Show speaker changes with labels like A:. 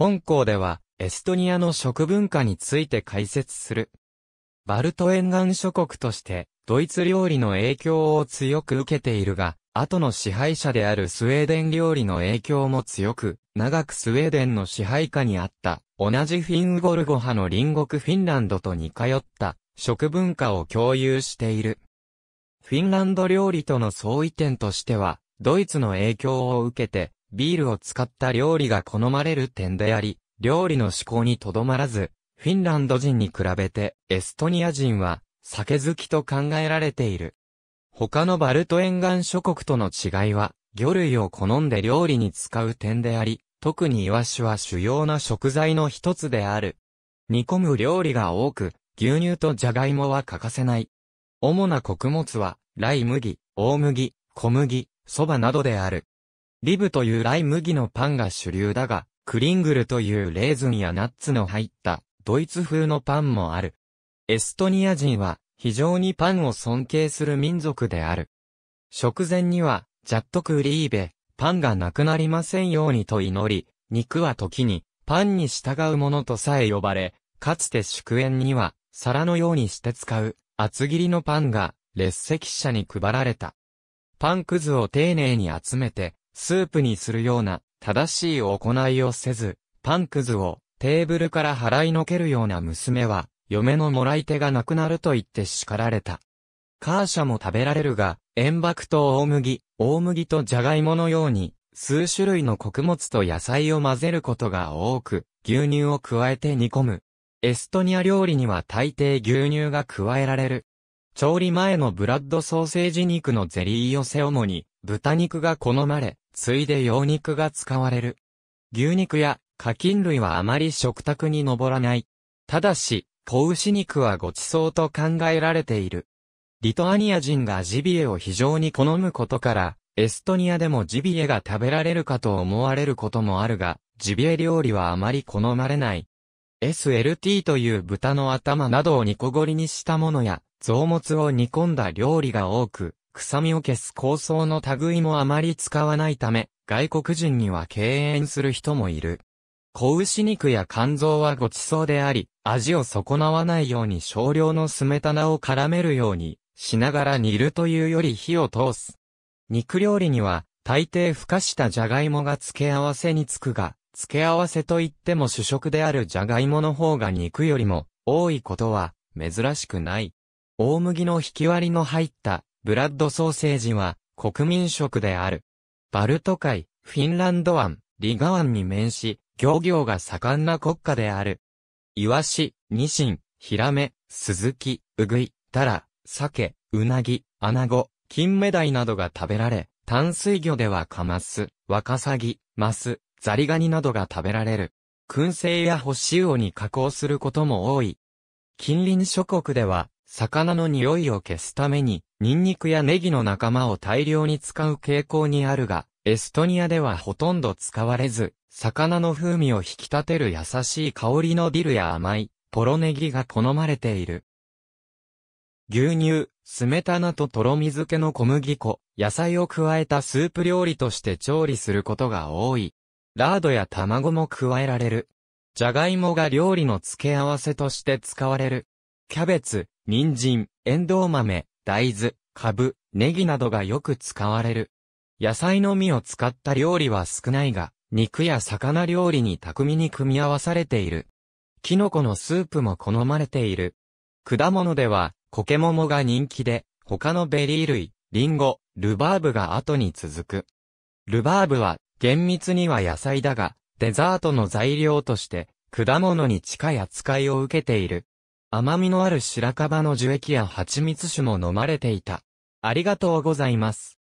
A: 本校では、エストニアの食文化について解説する。バルト沿岸諸国として、ドイツ料理の影響を強く受けているが、後の支配者であるスウェーデン料理の影響も強く、長くスウェーデンの支配下にあった、同じフィンゴルゴ派の隣国フィンランドと似通った食文化を共有している。フィンランド料理との相違点としては、ドイツの影響を受けて、ビールを使った料理が好まれる点であり、料理の思考にとどまらず、フィンランド人に比べてエストニア人は酒好きと考えられている。他のバルト沿岸諸国との違いは、魚類を好んで料理に使う点であり、特にイワシは主要な食材の一つである。煮込む料理が多く、牛乳とジャガイモは欠かせない。主な穀物は、ライ麦、大麦、小麦、蕎麦などである。リブというライ麦のパンが主流だが、クリングルというレーズンやナッツの入ったドイツ風のパンもある。エストニア人は非常にパンを尊敬する民族である。食前には、ジャットクリーベ、パンがなくなりませんようにと祈り、肉は時にパンに従うものとさえ呼ばれ、かつて祝宴には皿のようにして使う厚切りのパンが列席者に配られた。パンくずを丁寧に集めてスープにするような正しい行いをせず、パンくずをテーブルから払いのけるような娘は、嫁のもらい手がなくなると言って叱られた。カーシャも食べられるが、塩漠と大麦、大麦とジャガイモのように、数種類の穀物と野菜を混ぜることが多く、牛乳を加えて煮込む。エストニア料理には大抵牛乳が加えられる。調理前のブラッドソーセージ肉のゼリー寄せ主に、豚肉が好まれ、ついで羊肉が使われる。牛肉や課金類はあまり食卓に上らない。ただし、子牛肉はごちそうと考えられている。リトアニア人がジビエを非常に好むことから、エストニアでもジビエが食べられるかと思われることもあるが、ジビエ料理はあまり好まれない。SLT という豚の頭などを煮こごりにしたものや、臓物を煮込んだ料理が多く、臭みを消す構想の類もあまり使わないため、外国人には敬遠する人もいる。子牛肉や肝臓はご馳走であり、味を損なわないように少量のスメタナを絡めるようにしながら煮るというより火を通す。肉料理には、大抵孵化したじゃがいもが付け合わせにつくが、付け合わせといっても主食であるじゃがいもの方が肉よりも多いことは珍しくない。大麦の引き割りの入ったブラッドソーセージは国民食である。バルト海、フィンランド湾、リガ湾に面し、漁業が盛んな国家である。イワシ、ニシン、ヒラメ、スズキ、ウグイ、タラ、サケ、ウナギ、アナゴ、キンメダイなどが食べられ、淡水魚ではカマス、ワカサギ、マス、ザリガニなどが食べられる。燻製や干し魚に加工することも多い。近隣諸国では、魚の匂いを消すために、ニンニクやネギの仲間を大量に使う傾向にあるが、エストニアではほとんど使われず、魚の風味を引き立てる優しい香りのディルや甘い、ポロネギが好まれている。牛乳、スメタナととろみ漬けの小麦粉、野菜を加えたスープ料理として調理することが多い。ラードや卵も加えられる。じゃがいもが料理の付け合わせとして使われる。キャベツ、人参、エンドウ豆、大豆、カブ、ネギなどがよく使われる。野菜の実を使った料理は少ないが、肉や魚料理に巧みに組み合わされている。キノコのスープも好まれている。果物では、コケモモが人気で、他のベリー類、リンゴ、ルバーブが後に続く。ルバーブは、厳密には野菜だが、デザートの材料として、果物に近い扱いを受けている。甘みのある白樺の樹液や蜂蜜酒も飲まれていた。ありがとうございます。